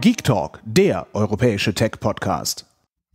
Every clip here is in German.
Geek Talk, der europäische Tech-Podcast.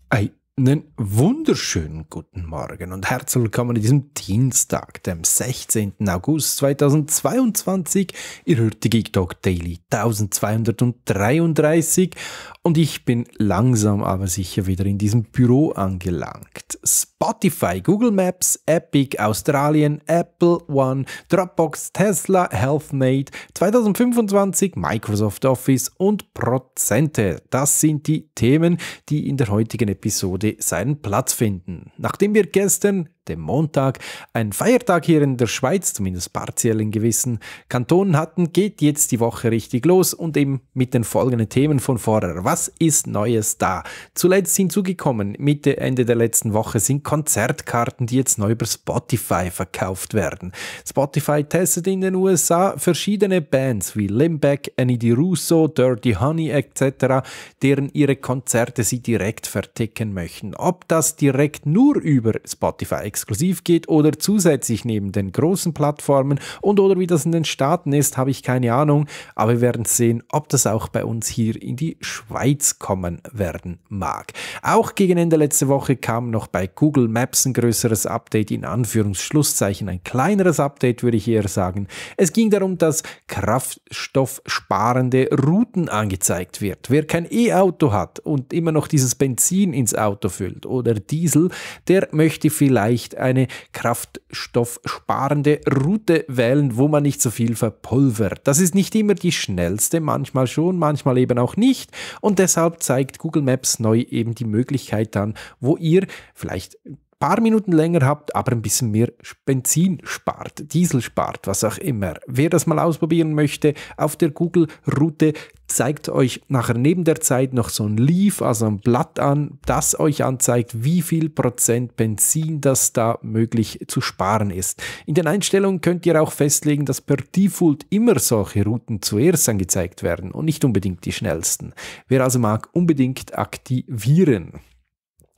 Einen wunderschönen guten Morgen und herzlich willkommen an diesem Dienstag, dem 16. August 2022. Ihr hört die Geek Talk Daily 1233 und ich bin langsam aber sicher wieder in diesem Büro angelangt. Spotify, Google Maps, Epic, Australien, Apple One, Dropbox, Tesla, HealthNate, 2025, Microsoft Office und Prozente. Das sind die Themen, die in der heutigen Episode seinen Platz finden. Nachdem wir gestern dem Montag, ein Feiertag hier in der Schweiz, zumindest partiell in gewissen Kantonen hatten, geht jetzt die Woche richtig los und eben mit den folgenden Themen von vorher. Was ist Neues da? Zuletzt hinzugekommen, Mitte, Ende der letzten Woche sind Konzertkarten, die jetzt neu über Spotify verkauft werden. Spotify testet in den USA verschiedene Bands wie Limbeck, Annie Di Russo, Dirty Honey etc., deren ihre Konzerte sie direkt verticken möchten. Ob das direkt nur über Spotify exklusiv geht oder zusätzlich neben den großen Plattformen und oder wie das in den Staaten ist, habe ich keine Ahnung, aber wir werden sehen, ob das auch bei uns hier in die Schweiz kommen werden mag. Auch gegen Ende letzte Woche kam noch bei Google Maps ein größeres Update, in Anführungsschlusszeichen ein kleineres Update würde ich eher sagen. Es ging darum, dass kraftstoffsparende Routen angezeigt wird. Wer kein E-Auto hat und immer noch dieses Benzin ins Auto füllt oder Diesel, der möchte vielleicht vielleicht eine kraftstoffsparende Route wählen, wo man nicht so viel verpulvert. Das ist nicht immer die schnellste, manchmal schon, manchmal eben auch nicht. Und deshalb zeigt Google Maps neu eben die Möglichkeit dann, wo ihr vielleicht paar Minuten länger habt, aber ein bisschen mehr Benzin spart, Diesel spart, was auch immer. Wer das mal ausprobieren möchte, auf der Google-Route zeigt euch nachher neben der Zeit noch so ein Leaf, also ein Blatt an, das euch anzeigt, wie viel Prozent Benzin das da möglich zu sparen ist. In den Einstellungen könnt ihr auch festlegen, dass per Default immer solche Routen zuerst angezeigt werden und nicht unbedingt die schnellsten. Wer also mag, unbedingt aktivieren.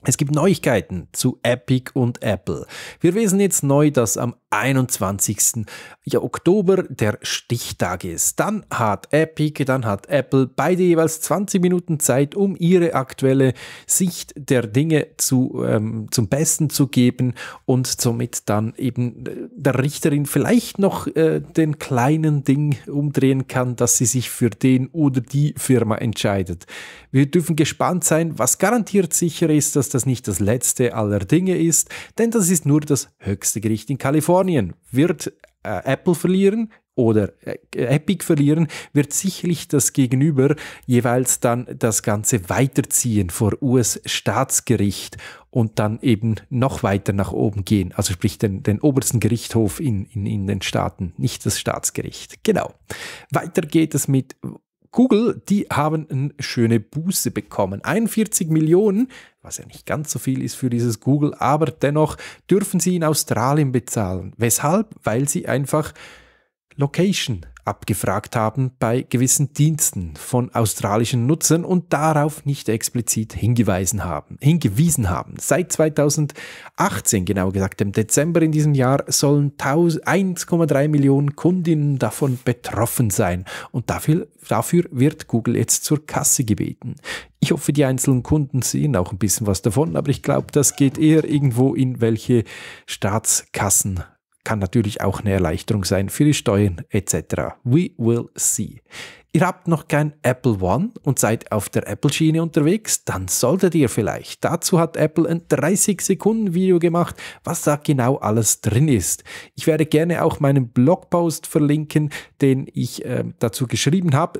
Es gibt Neuigkeiten zu Epic und Apple. Wir wissen jetzt neu, dass am 21. Oktober der Stichtag ist. Dann hat Epic, dann hat Apple beide jeweils 20 Minuten Zeit, um ihre aktuelle Sicht der Dinge zu, ähm, zum Besten zu geben und somit dann eben äh, der Richterin vielleicht noch äh, den kleinen Ding umdrehen kann, dass sie sich für den oder die Firma entscheidet. Wir dürfen gespannt sein, was garantiert sicher ist, dass das nicht das letzte aller Dinge ist, denn das ist nur das höchste Gericht in Kalifornien. Wird äh, Apple verlieren, oder äh, Epic verlieren, wird sicherlich das Gegenüber jeweils dann das Ganze weiterziehen vor US-Staatsgericht und dann eben noch weiter nach oben gehen. Also sprich den, den obersten Gerichtshof in, in, in den Staaten, nicht das Staatsgericht. Genau. Weiter geht es mit Google, die haben eine schöne Buße bekommen. 41 Millionen, was ja nicht ganz so viel ist für dieses Google, aber dennoch dürfen sie in Australien bezahlen. Weshalb? Weil sie einfach Location abgefragt haben bei gewissen Diensten von australischen Nutzern und darauf nicht explizit hingewiesen haben. Hingewiesen haben. Seit 2018, genau gesagt, im Dezember in diesem Jahr sollen 1,3 Millionen Kundinnen davon betroffen sein und dafür, dafür wird Google jetzt zur Kasse gebeten. Ich hoffe, die einzelnen Kunden sehen auch ein bisschen was davon, aber ich glaube, das geht eher irgendwo in welche Staatskassen kann natürlich auch eine Erleichterung sein für die Steuern etc. We will see. Ihr habt noch kein Apple One und seid auf der Apple-Schiene unterwegs? Dann solltet ihr vielleicht. Dazu hat Apple ein 30-Sekunden-Video gemacht, was da genau alles drin ist. Ich werde gerne auch meinen Blogpost verlinken, den ich äh, dazu geschrieben habe,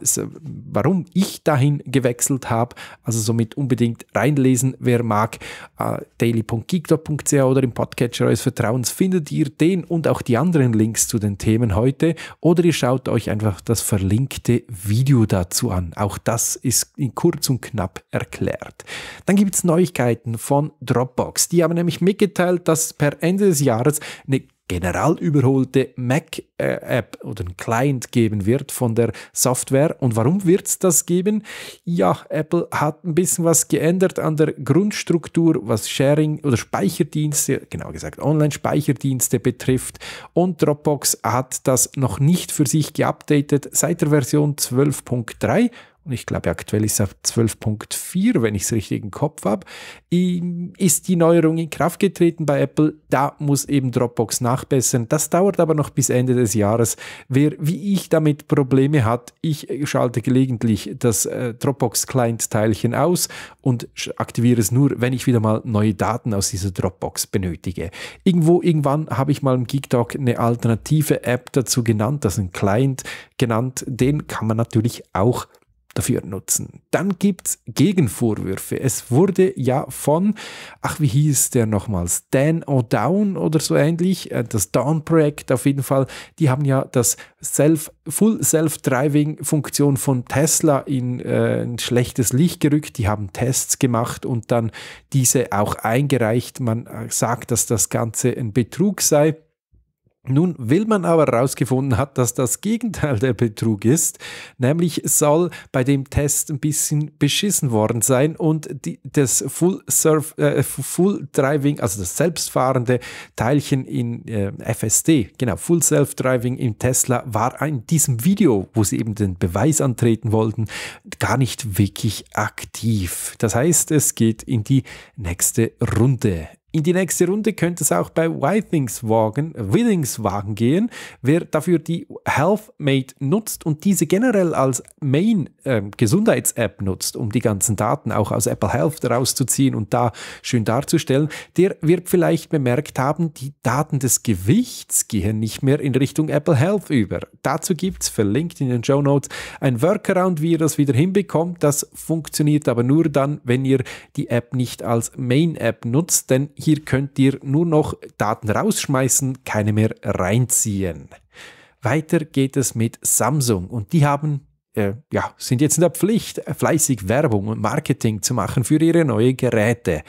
warum ich dahin gewechselt habe. Also somit unbedingt reinlesen, wer mag. Äh, daily.geekdot.ch oder im Podcatcher eures Vertrauens findet ihr den und auch die anderen Links zu den Themen heute. Oder ihr schaut euch einfach das verlinkte Video Video dazu an. Auch das ist in kurz und knapp erklärt. Dann gibt es Neuigkeiten von Dropbox. Die haben nämlich mitgeteilt, dass per Ende des Jahres eine general überholte Mac-App äh, oder ein Client geben wird von der Software. Und warum wird es das geben? Ja, Apple hat ein bisschen was geändert an der Grundstruktur, was Sharing oder Speicherdienste, genau gesagt Online-Speicherdienste betrifft. Und Dropbox hat das noch nicht für sich geupdatet seit der Version 12.3 und ich glaube aktuell ist er 12.4, wenn ich es richtig im Kopf habe, ist die Neuerung in Kraft getreten bei Apple. Da muss eben Dropbox nachbessern. Das dauert aber noch bis Ende des Jahres. Wer wie ich damit Probleme hat, ich äh, schalte gelegentlich das äh, Dropbox-Client-Teilchen aus und aktiviere es nur, wenn ich wieder mal neue Daten aus dieser Dropbox benötige. Irgendwo, irgendwann habe ich mal im Geek Talk eine alternative App dazu genannt, das ist ein Client genannt. Den kann man natürlich auch dafür nutzen. Dann gibt es Gegenvorwürfe. Es wurde ja von, ach wie hieß der nochmals, Dan O'Down oder so ähnlich, äh, das Dawn-Projekt auf jeden Fall, die haben ja das Self, Full Self-Driving-Funktion von Tesla in äh, ein schlechtes Licht gerückt. Die haben Tests gemacht und dann diese auch eingereicht. Man äh, sagt, dass das Ganze ein Betrug sei. Nun will man aber herausgefunden hat, dass das Gegenteil der Betrug ist, nämlich soll bei dem Test ein bisschen beschissen worden sein und die, das Full, Surf, äh, Full Driving, also das selbstfahrende Teilchen in äh, FSD, genau, Full Self Driving im Tesla war in diesem Video, wo sie eben den Beweis antreten wollten, gar nicht wirklich aktiv. Das heißt, es geht in die nächste Runde. In die nächste Runde könnte es auch bei Withings Wagen, gehen. Wer dafür die HealthMate nutzt und diese generell als Main äh, Gesundheits-App nutzt, um die ganzen Daten auch aus Apple Health rauszuziehen und da schön darzustellen, der wird vielleicht bemerkt haben, die Daten des Gewichts gehen nicht mehr in Richtung Apple Health über. Dazu gibt es, verlinkt in den Show Notes, ein Workaround, wie ihr das wieder hinbekommt. Das funktioniert aber nur dann, wenn ihr die App nicht als Main-App nutzt, denn hier könnt ihr nur noch Daten rausschmeißen, keine mehr reinziehen. Weiter geht es mit Samsung und die haben äh, ja, sind jetzt in der Pflicht, fleißig Werbung und Marketing zu machen für ihre neuen Geräte.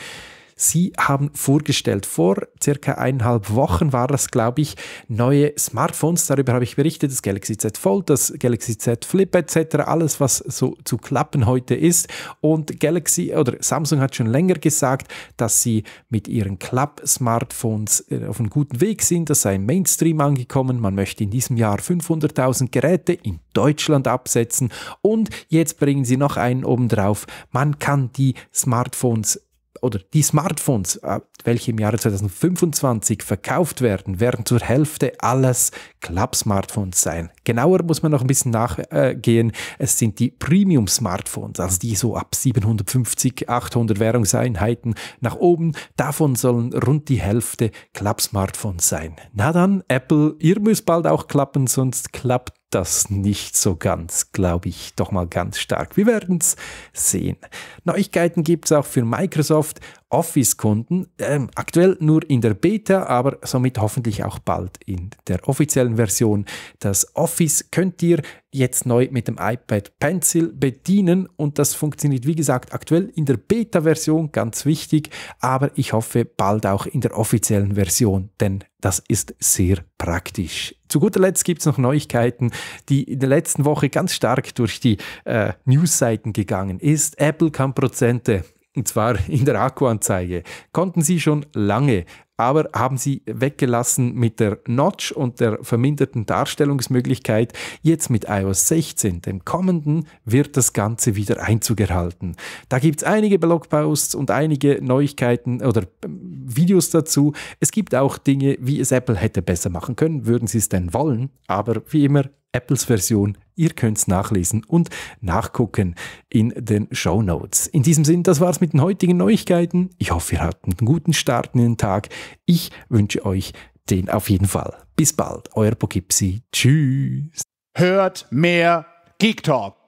Sie haben vorgestellt, vor circa eineinhalb Wochen war das, glaube ich, neue Smartphones. Darüber habe ich berichtet, das Galaxy Z Fold, das Galaxy Z Flip etc., alles, was so zu klappen heute ist. Und Galaxy oder Samsung hat schon länger gesagt, dass sie mit ihren Klapp-Smartphones äh, auf einem guten Weg sind. Das sei im Mainstream angekommen. Man möchte in diesem Jahr 500.000 Geräte in Deutschland absetzen. Und jetzt bringen sie noch einen obendrauf. Man kann die Smartphones oder die Smartphones, äh, welche im Jahre 2025 verkauft werden, werden zur Hälfte alles Club-Smartphones sein. Genauer muss man noch ein bisschen nachgehen. Es sind die Premium-Smartphones, also die so ab 750, 800 Währungseinheiten nach oben. Davon sollen rund die Hälfte Club-Smartphones sein. Na dann, Apple, ihr müsst bald auch klappen, sonst klappt das nicht so ganz, glaube ich, doch mal ganz stark. Wir werden es sehen. Neuigkeiten gibt es auch für Microsoft Office-Kunden. Ähm, aktuell nur in der Beta, aber somit hoffentlich auch bald in der offiziellen Version. Das Office könnt ihr jetzt neu mit dem iPad Pencil bedienen und das funktioniert, wie gesagt, aktuell in der Beta-Version, ganz wichtig, aber ich hoffe bald auch in der offiziellen Version, denn das ist sehr praktisch. Zu guter Letzt gibt es noch Neuigkeiten, die in der letzten Woche ganz stark durch die äh, Newsseiten gegangen ist. Apple kann Prozente und zwar in der Akkuanzeige. Konnten sie schon lange, aber haben sie weggelassen mit der Notch und der verminderten Darstellungsmöglichkeit. Jetzt mit iOS 16, dem kommenden, wird das Ganze wieder einzugehalten. Da gibt es einige Blogposts und einige Neuigkeiten oder ähm, Videos dazu. Es gibt auch Dinge, wie es Apple hätte besser machen können, würden sie es denn wollen. Aber wie immer, Apples Version. Ihr könnt es nachlesen und nachgucken in den Show Notes. In diesem Sinn, das war's mit den heutigen Neuigkeiten. Ich hoffe, ihr habt einen guten Start in den Tag. Ich wünsche euch den auf jeden Fall. Bis bald, euer Pogipsi. Tschüss. Hört mehr Geek Talk.